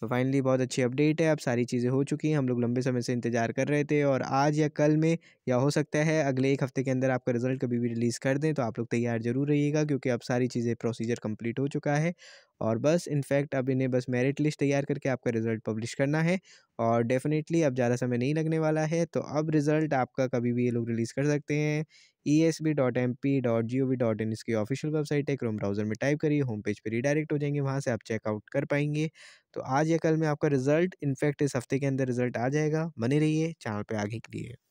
तो फाइनली बहुत अच्छी अपडेट है अब सारी चीज़ें हो चुकी हैं हम लोग लंबे समय से इंतज़ार कर रहे थे और आज या कल में या हो सकता है अगले एक हफ्ते के अंदर आपका रिजल्ट कभी भी रिलीज़ कर दें तो आप लोग तैयार ज़रूर रहिएगा क्योंकि अब सारी चीज़ें प्रोसीजर कंप्लीट हो चुका है और बस इनफैक्ट अब इन्हें बस मेरिट लिस्ट तैयार करके आपका रिज़ल्ट पब्लिश करना है और डेफिनेटली अब ज़्यादा समय नहीं लगने वाला है तो अब रिज़ल्ट आपका कभी भी ये लोग रिलीज़ कर सकते हैं E S B dot M P dot G O V dot in इसकी ऑफिशियल वेबसाइट है क्रोम ब्राउज़र में टाइप करिए होम पेज पर रिडायरेक्ट हो जाएंगे वहाँ से आप चेकआउट कर पाएंगे तो आज या कल में आपका रिज़ल्ट इनफैक्ट इस हफ्ते के अंदर रिज़ल्ट आ जाएगा बने रहिए चैनल पर आगे के लिए